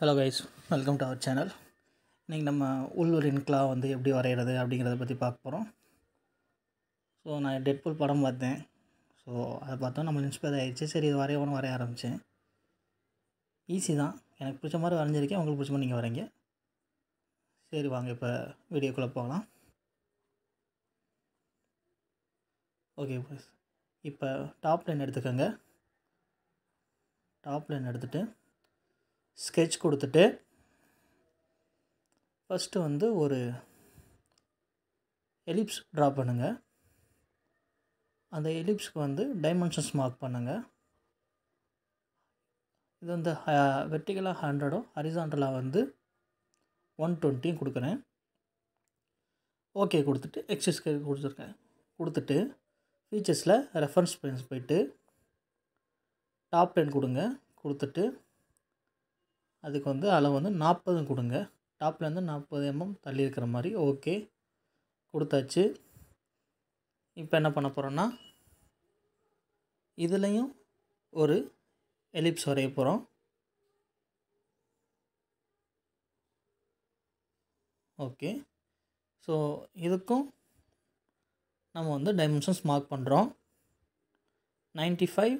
hello guys welcome to our channel இன்றைக்கி நம்ம உள்ளூரின் கிளா வந்து எப்படி வரைகிறது அப்படிங்கிறத பற்றி பார்க்க போகிறோம் ஸோ நான் டெட்புல் படம் பார்த்தேன் ஸோ அதை பார்த்தோம் நம்ம இன்ஸ்பயர் ஆகிடுச்சு சரி இது வரையவனும் வரைய ஆரம்பித்தேன் ஈஸி தான் எனக்கு பிடிச்ச மாதிரி வரைஞ்சிருக்கேன் உங்களுக்கு பிடிச்ச மாதிரி நீங்கள் வரைங்க சரி வாங்க இப்போ வீடியோக்குள்ளே போகலாம் ஓகே இப்போ டாப் லைன் எடுத்துக்கோங்க டாப் லைன் எடுத்துகிட்டு ஸ்கெட்ச் கொடுத்துட்டு ஃபஸ்ட்டு வந்து ஒரு எலிப்ஸ் ட்ரா பண்ணுங்கள் அந்த எலிப்ஸ்க்கு வந்து டைமென்ஷன்ஸ் மார்க் பண்ணுங்கள் இது வந்து வெர்டிகலாக ஹண்ட்ரடும் ஹரிசாண்டலாக வந்து ஒன் டுவெண்ட்டியும் கொடுக்குறேன் ஓகே கொடுத்துட்டு எக்ஸஸ் கொடுத்துருக்கேன் கொடுத்துட்டு ஃபீச்சர்ஸில் ரெஃபரன்ஸ் பேஜ் போய்ட்டு டாப் டென் கொடுங்க கொடுத்துட்டு அதுக்கு வந்து அளவு வந்து நாற்பது கொடுங்க டாப்லேருந்து நாற்பது எம்எம் தள்ளி இருக்கிற மாதிரி ஓகே கொடுத்தாச்சு இப்போ என்ன பண்ண போகிறோன்னா இதுலேயும் ஒரு எலிப்ஸ் வரைய போகிறோம் ஓகே ஸோ இதுக்கும் நம்ம வந்து டைமென்ஷன்ஸ் மார்க் பண்ணுறோம் ninety five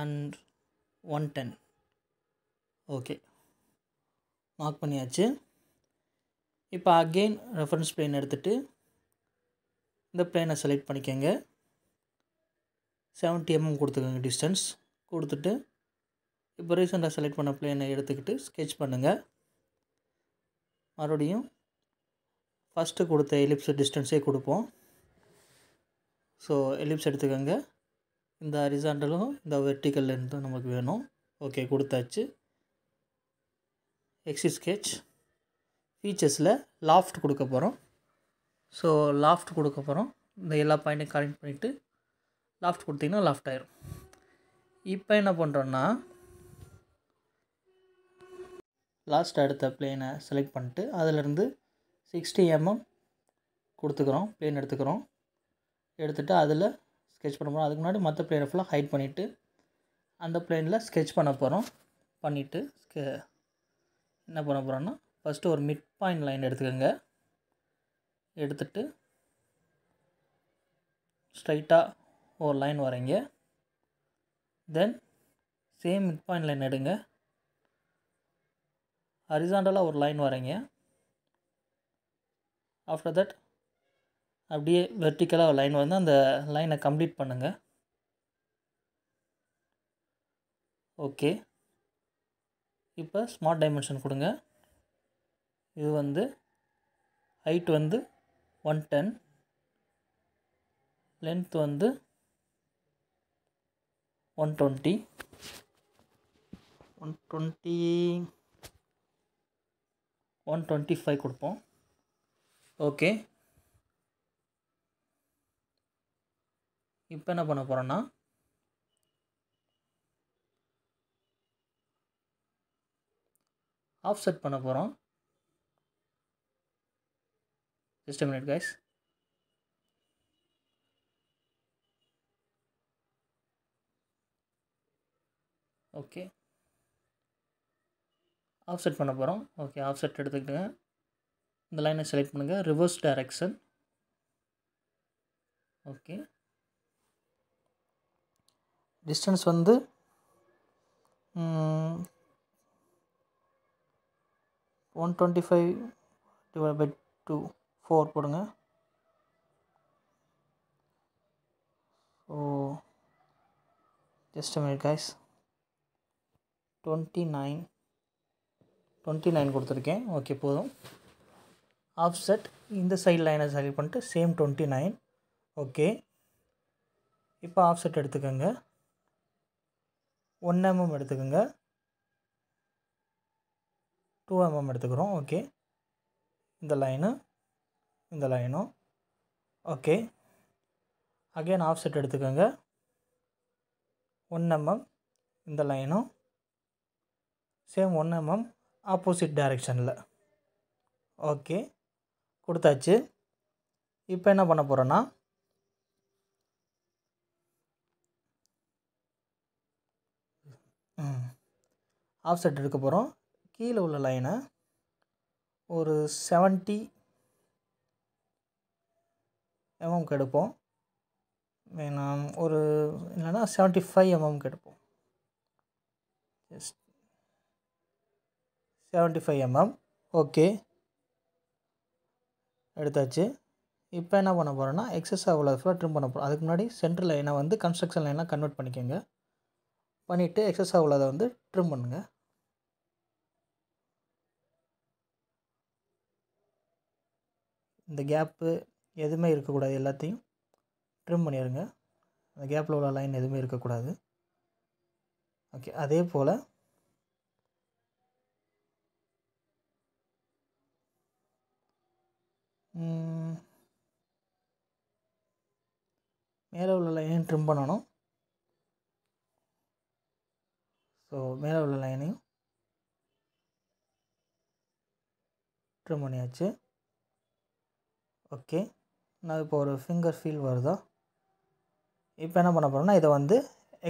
and one ten okay mark பண்ணியாச்சு இப்போ அகெயின் ரெஃபரன்ஸ் பிளேன் எடுத்துகிட்டு இந்த பிளேனை செலக்ட் பண்ணிக்கோங்க செவன்ட்டி எம்எம் mm கொடுத்துக்கோங்க டிஸ்டன்ஸ் கொடுத்துட்டு இப்போ ரீசெண்டாக செலக்ட் பண்ண பிளேனை எடுத்துக்கிட்டு ஸ்கெச் பண்ணுங்கள் மறுபடியும் ஃபஸ்ட்டு கொடுத்த எலிப்ஸ் டிஸ்டன்ஸே கொடுப்போம் ஸோ எலிப்ஸ் எடுத்துக்கோங்க இந்த ஹரிசாண்டலும் இந்த வெர்டிக்கல் லென்த்தும் நமக்கு வேணும் ஓகே கொடுத்தாச்சு எக்ஸி ஸ்கெச் ஃபீச்சர்ஸில் லாஃப்ட் கொடுக்க போகிறோம் ஸோ லாஃப்ட் கொடுக்க போகிறோம் இந்த எல்லா பாயிண்ட்டையும் கரெக்ட் பண்ணிவிட்டு லாஃப்ட் கொடுத்திங்கன்னா லாஃப்ட் ஆயிரும் இப்போ என்ன பண்ணுறோன்னா லாஸ்ட் அடுத்த பிளேனை செலக்ட் பண்ணிட்டு அதிலேருந்து சிக்ஸ்டி எம்எம் கொடுத்துக்கிறோம் பிளேன் எடுத்துக்கிறோம் எடுத்துகிட்டு அதில் ஸ்கெச் பண்ண போகிறோம் அதுக்கு முன்னாடி மற்ற பிளேனை ஃபுல்லாக ஹைட் பண்ணிவிட்டு அந்த பிளேனில் ஸ்கெச் பண்ண போகிறோம் பண்ணிவிட்டு ஸ்கெ என்ன பண்ண போகிறோன்னா ஃபஸ்ட்டு ஒரு மிட் பாயிண்ட் லைன் எடுத்துக்கோங்க எடுத்துட்டு ஸ்ட்ரைட்டாக ஒரு லைன் வரைங்க then same mid point line எடுங்க ஹரிசாண்டலாக ஒரு லைன் வரைங்க ஆஃப்டர் தட் அப்படியே வெர்டிக்கலாக ஒரு லைன் வந்து அந்த லைனை கம்ப்ளீட் பண்ணுங்கள் ஓகே இப்போ ஸ்மார்ட் டைமென்ஷன் கொடுங்க இது வந்து ஹைட் வந்து ஒன் டென் லென்த் வந்து one twenty one twenty one twenty five கொடுப்போம் ஓகே இப்போ என்ன பண்ண போகிறோன்னா ஆஃப்செட் பண்ண போகிறோம் just minute guys okay offset பண்ண போகிறோம் ஓகே ஆஃப்செட் எடுத்துக்கிட்டேன் இந்த லைனை செலக்ட் பண்ணுங்கள் ரிவர்ஸ் டைரக்ஷன் ஓகே டிஸ்டன்ஸ் வந்து one twenty five by two four போடுங்க so just minute guys twenty nine twenty nine கொடுத்துருக்கேன் ஓகே போதும் ஆஃப்செட் இந்த சைட் லைனை செலக்ட் பண்ணிட்டு சேம் டுவெண்ட்டி நைன் ஓகே இப்போ ஆஃப்செட் எடுத்துக்கோங்க ஒன் எம்எம் mm எடுத்துக்கோங்க டூ எம்எம் mm எடுத்துக்கிறோம் ஓகே இந்த லைனு இந்த லைனும் ஓகே அகெயின் ஆஃப்செட் எடுத்துக்கோங்க ஒன் எம்எம் mm இந்த லைனும் சேம் ஒன் எம்எம் ஆப்போசிட் டைரெக்ஷனில் ஓகே கொடுத்தாச்சு இப்போ என்ன பண்ண போகிறோன்னா ஆஃப் செட் எடுக்க போகிறோம் கீழே உள்ள லைனை ஒரு செவன்ட்டி எம்எம்க்கு எடுப்போம் வேணாம் ஒரு இல்லைன்னா செவன்ட்டி ஃபைவ் எம்எம்க்கு எடுப்போம் just seventy five mm okay எடுத்தாச்சு இப்போ என்ன பண்ண போகிறேன்னா எக்ஸஸ் அவ்வளோ ஃபுல்லாக ட்ரிம் பண்ண போகிறோம் அதுக்கு முன்னாடி சென்டர் லைனை வந்து கன்ஸ்ட்ரக்ஷன் லைனாக கன்வெர்ட் பண்ணிக்கோங்க பண்ணிவிட்டு எக்ஸஸ் அவ்வளோதை வந்து ட்ரிம் பண்ணுங்கள் இந்த கேப்பு எதுவுமே இருக்கக்கூடாது எல்லாத்தையும் ட்ரிம் பண்ணிடுங்க அந்த கேப்பில் உள்ள லைன் எதுவுமே இருக்கக்கூடாது ஓகே அதே போல் மேலே உள்ள லைனையும் ட்ரிம் பண்ணணும் ஸோ மேலே உள்ள லைனையும் ட்ரிம் பண்ணியாச்சு ஓகே நான் இப்போ ஒரு ஃபிங்கர் ஃபீல் வருதா இப்போ என்ன பண்ண போகிறோம்னா இதை வந்து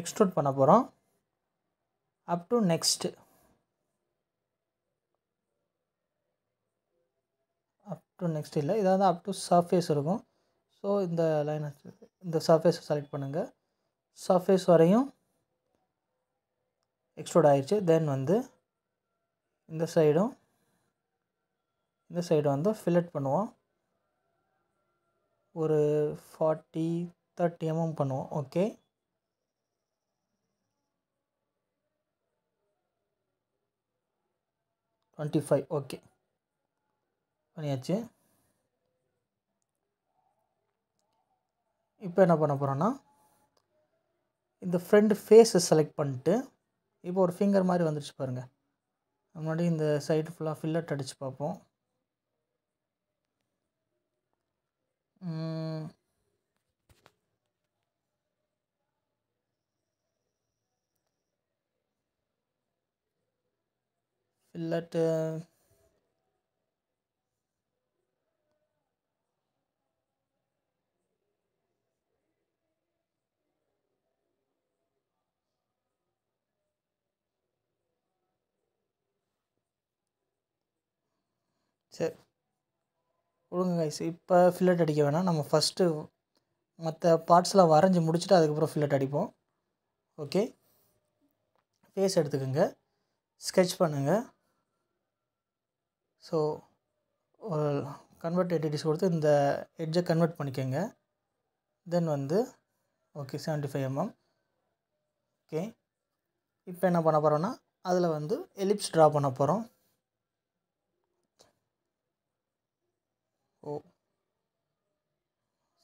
எக்ஸ்ட்ரூட் பண்ண போகிறோம் up to next to next இல்லை இதாக தான் அப் டு சர்ஃபேஸ் இருக்கும் ஸோ இந்த லைன் இந்த சர்ஃபேஸை செலக்ட் பண்ணுங்கள் சர்ஃபேஸ் வரையும் எக்ஸ்ட்ரோட் ஆயிடுச்சு தென் வந்து இந்த சைடும் இந்த சைடு வந்து ஃபில்லட் பண்ணுவோம் ஒரு ஃபார்ட்டி தேர்ட்டி எம்எம் பண்ணுவோம் ஓகே டுவெண்ட்டி ஃபைவ் ஓகே பண்ணியாச்சு இப்போ என்ன பண்ண போகிறோன்னா இந்த ஃப்ரெண்டு ஃபேஸை செலக்ட் பண்ணிட்டு இப்போ ஒரு ஃபிங்கர் மாதிரி வந்துடுச்சு பாருங்கள் முன்னாடி இந்த சைடு ஃபுல்லாக ஃபில்லட் அடித்து பார்ப்போம் ஃபில்லட்டு சரி விடுங்க கைஸ் இப்போ ஃபில்லட் அடிக்க வேணாம் நம்ம ஃபஸ்ட்டு மற்ற பார்ட்ஸ்லாம் வரைஞ்சி முடிச்சுட்டு அதுக்கப்புறம் ஃபில்லட் அடிப்போம் ஓகே ஃபேஸ் எடுத்துக்கோங்க ஸ்கெட்ச் பண்ணுங்கள் ஸோ கன்வெர்ட் எடிட்டிஸ் கொடுத்து இந்த எட்ஜை கன்வெர்ட் பண்ணிக்கோங்க தென் வந்து okay seventy five mm okay இப்போ என்ன பண்ண போகிறோன்னா அதில் வந்து எலிப்ஸ் ட்ரா பண்ண போகிறோம் ஓ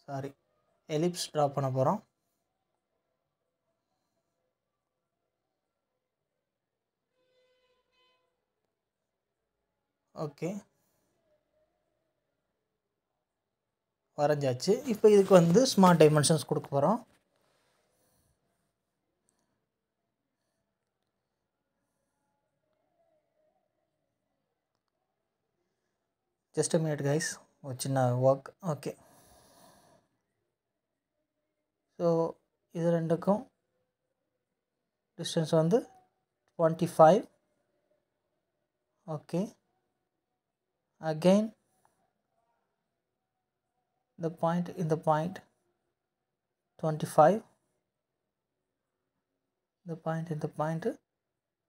சாரி எலிப்ஸ் ட்ரா பண்ண போகிறோம் ஓகே வரைஞ்சாச்சு இப்போ இதுக்கு வந்து ஸ்மார்ட் டைமென்ஷன்ஸ் கொடுக்க போகிறோம் ஜஸ்ட் மினிட் கைஸ் ஒரு చిన్న వర్క్ ఓకే ஸோ இது ரெண்டுக்கும் டிஸ்டன்ஸ் வந்து டுவெண்ட்டி ஃபைவ் ஓகே அகெயின் இந்த பாயிண்ட் இந்த பாயிண்ட் டுவெண்ட்டி ஃபைவ் இந்த பாயிண்ட் இந்த point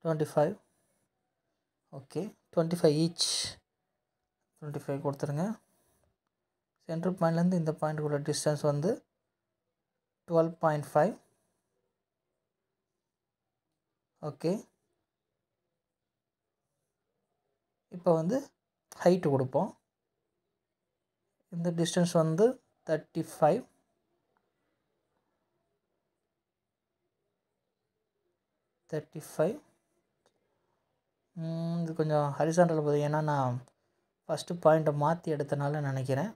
twenty five okay twenty five each twenty five கொடுத்துருங்க சென்ட்ரல் பாயிண்ட்லேருந்து இந்த பாயிண்ட்டுக்குள்ள டிஸ்டன்ஸ் வந்து டுவெல் பாயிண்ட் ஃபைவ் ஓகே இப்போ வந்து ஹைட்டு கொடுப்போம் இந்த டிஸ்டன்ஸ் வந்து தேர்ட்டி ஃபைவ் தேர்ட்டி ஃபைவ் இது கொஞ்சம் ஹரிசான்டில் போது ஏன்னா நான் ஃபஸ்ட்டு பாயிண்ட்டை மாற்றி எடுத்தனால நினைக்கிறேன்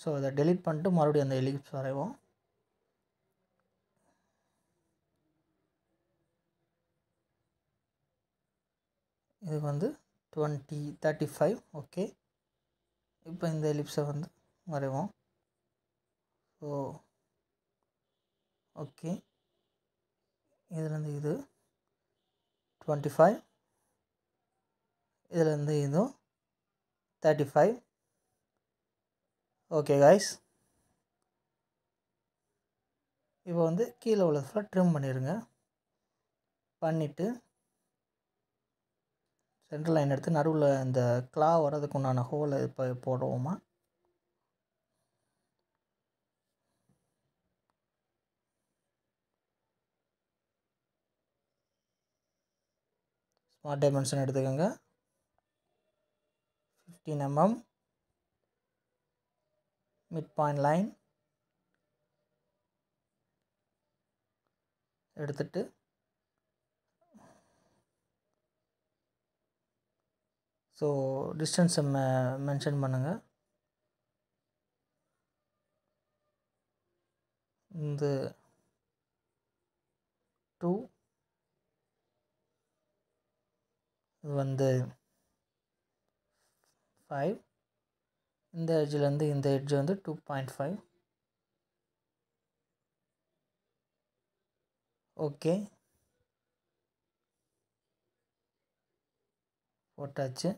ஸோ இதை டெலிட் பண்ணிட்டு மறுபடியும் அந்த எலிப்ஸ் வரைவோம் இதுக்கு வந்து டுவெண்ட்டி தேர்ட்டி ஃபைவ் ஓகே இப்போ இந்த எலிப்ஸை வந்து வரைவோம் ஸோ ஓகே இதுலேருந்து இது டுவெண்ட்டி ஃபைவ் இதுலேருந்து இதுவும் தேர்ட்டி ஃபைவ் ஓகே காய்ஸ் இப்போ வந்து கீழே உள்ள ஃபுல்லாக ட்ரிம் பண்ணிடுங்க பண்ணிவிட்டு சென்ட்ரல் லைன் எடுத்து நடுவில் இந்த கிளா வர்றதுக்கு உண்டான ஹோலை இப்போ போடுவோமா ஸ்மார்ட் டைமென்ஷன் எடுத்துக்கோங்க ஃபிஃப்டீன் எம்எம் மிட்பாயிண்ட் லைன் எடுத்துட்டு ஸோ டிஸ்டன்ஸை மெ மென்ஷன் பண்ணுங்கள் இந்த டூ இது வந்து ஃபைவ் இந்த எட்ஜிலேருந்து இந்த எட்ஜ் வந்து டூ பாயிண்ட் ஃபைவ் ஓகே போட்டாச்சு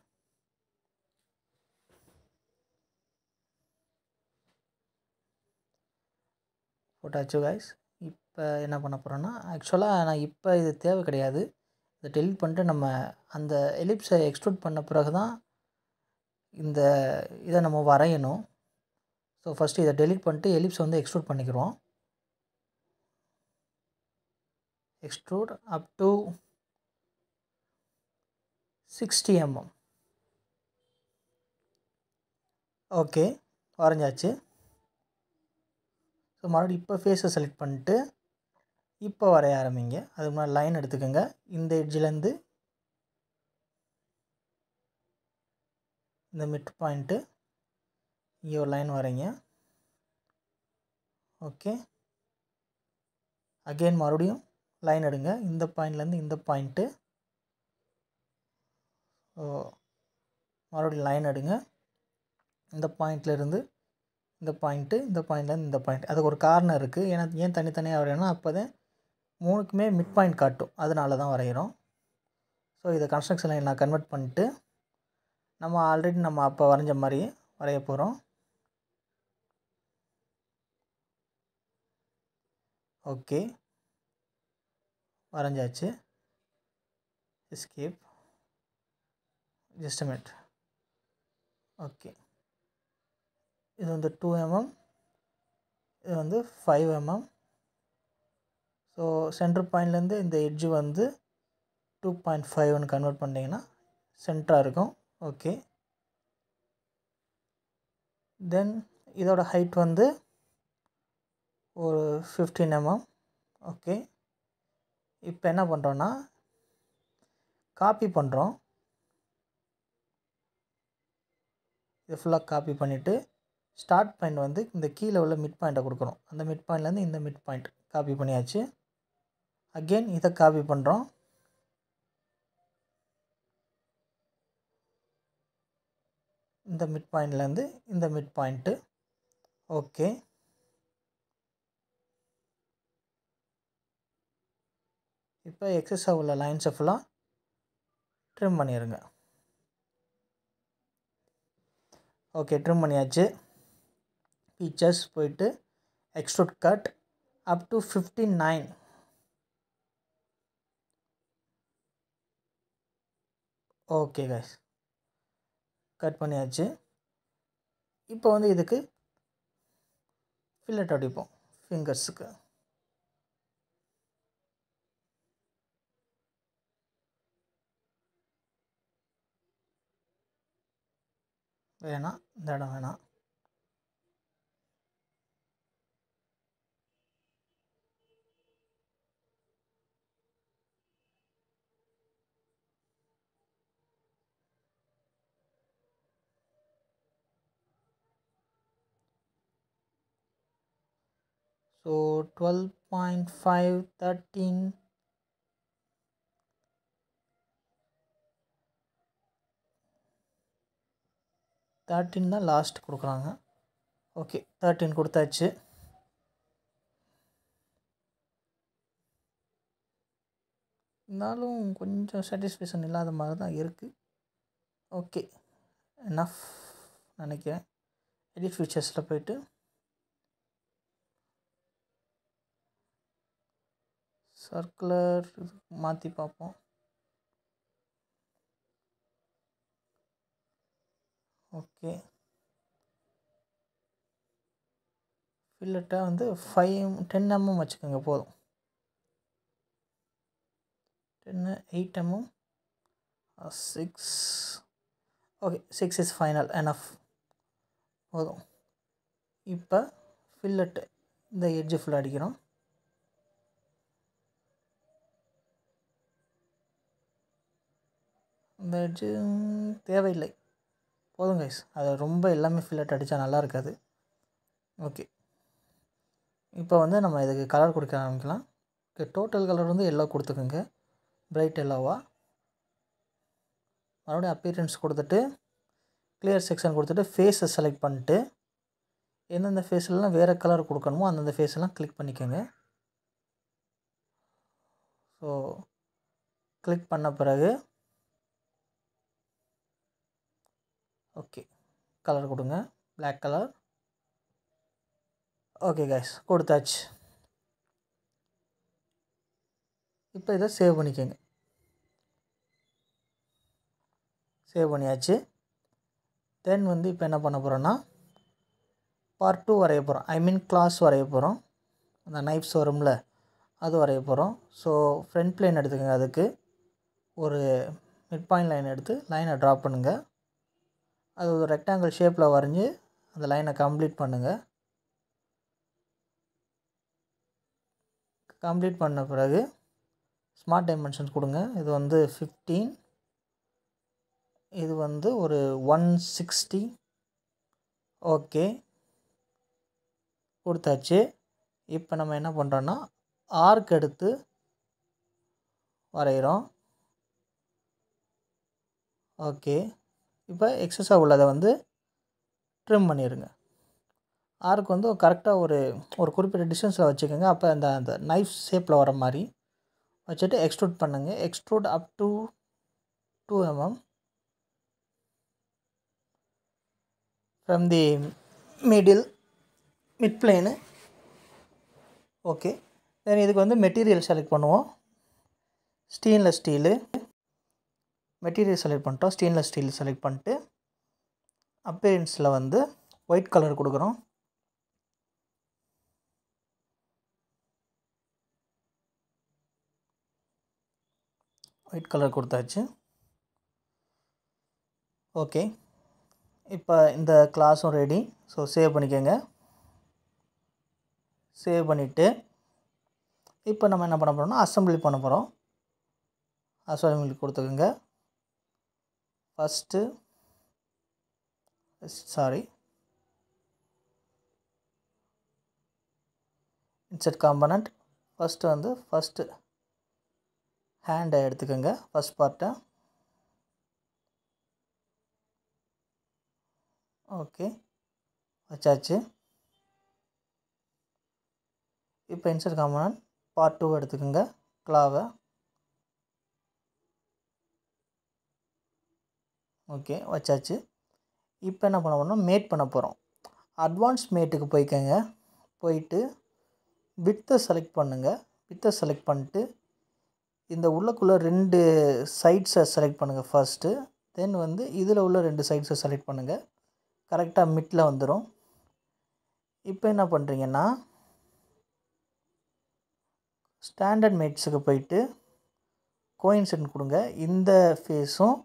போட்டாச்சு கைஸ் இப்போ என்ன பண்ண போகிறோன்னா ஆக்சுவலாக நான் இப்போ இது தேவை கிடையாது இதை டெலிட் பண்ணிட்டு நம்ம அந்த எலிப்ஸை எக்ஸ்ட்ரூட் பண்ண பிறகு தான் இந்த இதை நம்ம வரையணும் ஸோ ஃபஸ்ட்டு இதை டெலிட் பண்ணிட்டு எலிப்ஸ் வந்து எக்ஸ்ட்ரூட் பண்ணிக்கிறோம் extrude up to sixty mm okay வரைஞ்சாச்சு ஸோ மறுபடியும் இப்போ ஃபேஸை செலக்ட் பண்ணிட்டு இப்போ வரைய ஆரம்பிங்க அதுக்கு முன்னாடி லைன் எடுத்துக்கோங்க இந்த எட்ஜிலேருந்து இந்த மிட் பாயிண்ட்டு இங்கே ஒரு லைன் வரைங்க ஓகே அகெயின் மறுபடியும் லைன் எடுங்க இந்த பாயிண்ட்லேருந்து இந்த பாயிண்ட்டு ஓ மறுபடியும் லைன் எடுங்க இந்த பாயிண்ட்லேருந்து இந்த பாயிண்ட்டு இந்த பாயிண்ட்லேருந்து இந்த பாயிண்ட் அதுக்கு ஒரு காரணம் இருக்குது ஏன்னா ஏன் தனித்தனியாக வரையணும்னா அப்போ தான் மூணுக்குமே மிட் பாயிண்ட் காட்டும் அதனால தான் வரைகிறோம் ஸோ இதை கன்ஸ்ட்ரக்ஷன் லைன் நான் கன்வெர்ட் பண்ணிட்டு நம்ம ஆல்ரெடி நம்ம அப்போ வரைஞ்ச மாதிரி வரைய போகிறோம் ஓகே வரைஞ்சாச்சு எஸ்கேப் ஜஸ்டமேட் ஓகே இது வந்து டூ எம்எம் இது வந்து ஃபைவ் எம்எம் ஸோ சென்ட்ரு பாயிண்ட்லேருந்து இந்த எட்ஜு வந்து டூ பாயிண்ட் ஃபைவ் ஒன்று கன்வெர்ட் பண்ணிங்கன்னா சென்டராக இருக்கும் ஓகே தென் இதோட ஹைட் வந்து ஒரு ஃபிஃப்டின் எம்எம் ஓகே இப்போ என்ன பண்ணுறோன்னா காப்பி பண்ணுறோம் இது ஃபுல்லாக காப்பி பண்ணிவிட்டு ஸ்டார்ட் பாயிண்ட் வந்து இந்த கீழே உள்ள மிட் பாயிண்ட்டை கொடுக்குறோம் அந்த மிட் பாயிண்ட்லேருந்து இந்த மிட் பாயிண்ட் காப்பி பண்ணியாச்சு அகெயின் இதை காப்பி பண்ணுறோம் இந்த மிட் பாயிண்ட்லேருந்து இந்த மிட் பாயிண்ட்டு ஓகே இப்போ எக்ஸஸாக உள்ள லைன்ஸ் ஃபுல்லாக ட்ரிம் பண்ணிடுங்க ஓகே ட்ரிம் பண்ணியாச்சு ஃபீச்சர்ஸ் போயிட்டு extrude cut up to fifty nine okay guys cut பண்ணியாச்சு இப்போ வந்து இதுக்கு ஃபில்லட் அடிப்போம் ஃபிங்கர்ஸுக்கு வேணாம் இந்த இடம் வேணாம் so 12.5 13 தேர்ட்டின் தான் லாஸ்ட் கொடுக்குறாங்க ஓகே தேர்ட்டின் கொடுத்தாச்சு இருந்தாலும் கொஞ்சம் சாட்டிஸ்ஃபேக்ஷன் இல்லாத மாதிரி தான் இருக்குது ஓகே நஃப் நினைக்கிறேன் எடி ஃபீச்சர்ஸில் போய்ட்டு சர்க்குலர் மாற்றி பார்ப்போம் ஓகே ஃபில்லட்டாக வந்து ஃபைவ் டென் எம்எம் வச்சுக்கோங்க போதும் டென்னு eight mm six okay six is final enough போதும் இப்போ ஃபில்லட்டு இந்த எட்ஜு ஃபுல்லாக அடிக்கிறோம் இந்த ஹெட்ஜு தேவையில்லை போதும் கைஸ் அது ரொம்ப எல்லாமே ஃபில்லட் அடித்தா நல்லா இருக்காது ஓகே இப்போ வந்து நம்ம இதுக்கு கலர் கொடுக்க ஆரம்பிக்கலாம் ஓகே டோட்டல் கலர் வந்து எல்லோ கொடுத்துக்கோங்க பிரைட் எல்லோவா மறுபடியும் அப்பியரன்ஸ் கொடுத்துட்டு கிளியர் செக்ஷன் கொடுத்துட்டு ஃபேஸை செலக்ட் பண்ணிட்டு எந்தெந்த ஃபேஸ்லலாம் வேறு கலர் கொடுக்கணுமோ அந்தந்த ஃபேஸ்லாம் கிளிக் பண்ணிக்கோங்க ஸோ கிளிக் பண்ண பிறகு ஓகே கலர் கொடுங்க பிளாக் கலர் ஓகே கைஸ் கொடுத்தாச்சு இப்போ இதை சேவ் பண்ணிக்கோங்க சேவ் பண்ணியாச்சு தென் வந்து இப்போ என்ன பண்ண போகிறோன்னா பார்ட் டூ வரைய போகிறோம் ஐ மீன் கிளாஸ் வரைய போகிறோம் அந்த நைப்ஸ் வரும்ல அது வரைய போகிறோம் ஸோ ஃப்ரண்ட் லைன் எடுத்துக்கோங்க அதுக்கு ஒரு மிட் பாயிண்ட் லைன் எடுத்து லைனை ட்ரா பண்ணுங்கள் அது ஒரு ரெக்டாங்கிள் ஷேப்பில் வரைஞ்சி அந்த லைனை கம்ப்ளீட் பண்ணுங்கள் கம்ப்ளீட் பண்ண பிறகு ஸ்மார்ட் டைமென்ஷன்ஸ் கொடுங்க இது வந்து ஃபிஃப்டீன் இது வந்து ஒரு ஒன் சிக்ஸ்டி ஓகே கொடுத்தாச்சு இப்போ நம்ம என்ன பண்ணுறோன்னா ஆர்க் எடுத்து வரைகிறோம் ஓகே இப்போ எக்ஸஸாக உள்ளதை வந்து ட்ரிம் பண்ணிடுங்க ஆர்க் வந்து கரெக்டாக ஒரு ஒரு குறிப்பிட்ட டிஸ்டன்ஸில் வச்சுக்கோங்க அப்போ அந்த அந்த நைஃப் ஷேப்பில் வர மாதிரி வச்சுட்டு எக்ஸ்ட்ரூட் பண்ணுங்கள் extrude up to two mm from the middle mid plane okay then இதுக்கு வந்து மெட்டீரியல் செலக்ட் பண்ணுவோம் ஸ்டெயின்லெஸ் ஸ்டீலு மெட்டீரியல் செலக்ட் பண்ணிட்டோம் ஸ்டெயின்லெஸ் ஸ்டீல் செலக்ட் பண்ணிட்டு அப்பேரன்ஸில் வந்து ஒயிட் கலர் கொடுக்குறோம் ஒயிட் கலர் கொடுத்தாச்சு ஓகே இப்போ இந்த கிளாஸும் ரெடி ஸோ சேவ் பண்ணிக்கோங்க சேவ் பண்ணிவிட்டு இப்போ நம்ம என்ன பண்ண போகிறோம்னா அசம்பிளி பண்ண போகிறோம் அசம்பிளி கொடுத்துக்கோங்க first sorry insert component first வந்து ஃபஸ்ட்டு ஹேண்டை எடுத்துக்கோங்க ஃபஸ்ட் பார்ட்டை ஓகே வச்சாச்சு இப்போ இன்சர்ட் காம்பனண்ட் பார்ட் டூ எடுத்துக்கோங்க கிளாவை ஓகே வச்சாச்சு இப்போ என்ன பண்ண போகிறோம் மேட் பண்ண போகிறோம் அட்வான்ஸ் மேட்டுக்கு போய்க்கங்க போயிட்டு வித்தை செலக்ட் பண்ணுங்கள் வித்தை செலக்ட் பண்ணிட்டு இந்த உள்ளக்குள்ளே ரெண்டு சைட்ஸை செலக்ட் பண்ணுங்கள் ஃபஸ்ட்டு தென் வந்து இதில் உள்ள ரெண்டு சைட்ஸை செலக்ட் பண்ணுங்கள் கரெக்டாக மிட்டில் வந்துடும் இப்போ என்ன பண்ணுறீங்கன்னா ஸ்டாண்டர்ட் மேட்ஸுக்கு போயிட்டு கோயின்சென்ட் கொடுங்க இந்த ஃபேஸும்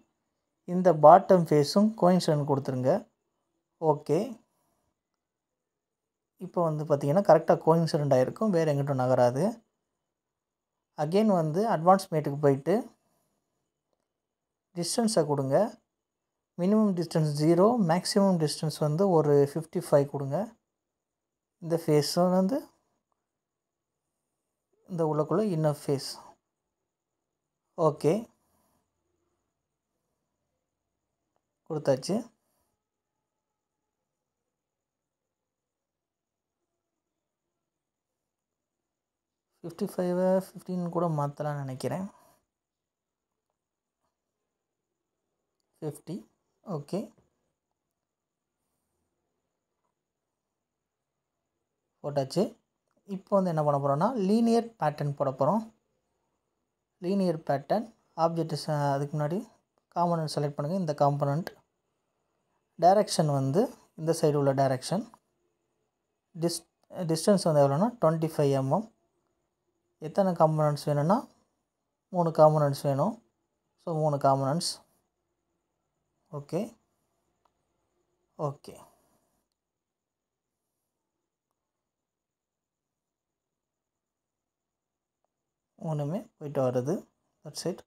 இந்த பாட்டம் ஃபேஸும் கோயின்சன் கொடுத்துருங்க ஓகே இப்போ வந்து பார்த்திங்கன்னா கரெக்டாக கோயின்சிடன்ட் ஆகிருக்கும் வேறு எங்கிட்டும் நகராது அகெயின் வந்து அட்வான்ஸ் மேட்டுக்கு போயிட்டு டிஸ்டன்ஸை கொடுங்க minimum distance zero maximum distance வந்து ஒரு ஃபிஃப்டி ஃபைவ் கொடுங்க இந்த ஃபேஸும் வந்து இந்த உள்ளக்குள்ளே இன்னர் ஃபேஸ் ஓகே கொடுத்தாச்சு ஃபிஃப்டி ஃபைவை ஃபிஃப்டின் கூட மாற்றலாம்னு நினைக்கிறேன் ஃபிஃப்டி ஓகே போட்டாச்சு இப்போ வந்து என்ன பண்ண போகிறோன்னா லீனியர் பேட்டர்ன் போட போகிறோம் லீனியர் பேட்டர்ன் ஆப்ஜெக்ட்ஸ் அதுக்கு முன்னாடி காம்பனண்ட் செலக்ட் பண்ணுங்கள் இந்த காம்பனண்ட் டைரக்ஷன் வந்து இந்த சைடு உள்ள டைரக்ஷன் டிஸ் டிஸ்டன்ஸ் வந்து எவ்வளோனா டுவெண்ட்டி ஃபைவ் எம்எம் எத்தனை காம்பனண்ட்ஸ் வேணும்னா மூணு காம்பனண்ட்ஸ் வேணும் ஸோ மூணு காம்பனண்ட்ஸ் ஓகே ஓகே ஒன்றுமே போயிட்டு வருது தட்ஸ் இட்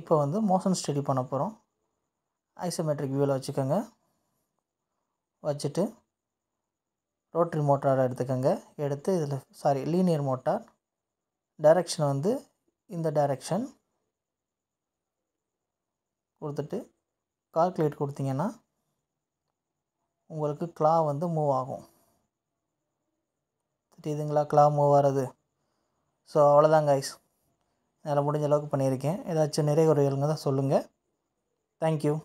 இப்போ வந்து மோஷன் ஸ்டடி பண்ண போகிறோம் ஐசோமெட்ரிக் வியூவில் வச்சுக்கோங்க வச்சுட்டு ரோட்ரி மோட்டாரை எடுத்துக்கோங்க எடுத்து இதில் சாரி லீனியர் மோட்டார் டைரெக்ஷன் வந்து இந்த டைரக்ஷன் கொடுத்துட்டு கால்குலேட் கொடுத்தீங்கன்னா உங்களுக்கு கிளா வந்து மூவ் ஆகும் தெரியுதுங்களா கிளா மூவ் ஆகிறது ஸோ அவ்வளோதாங்க ஐஸ் அதில் முடிஞ்ச அளவுக்கு பண்ணியிருக்கேன் ஏதாச்சும் நிறைய தான் சொல்லுங்கள் தேங்க்யூ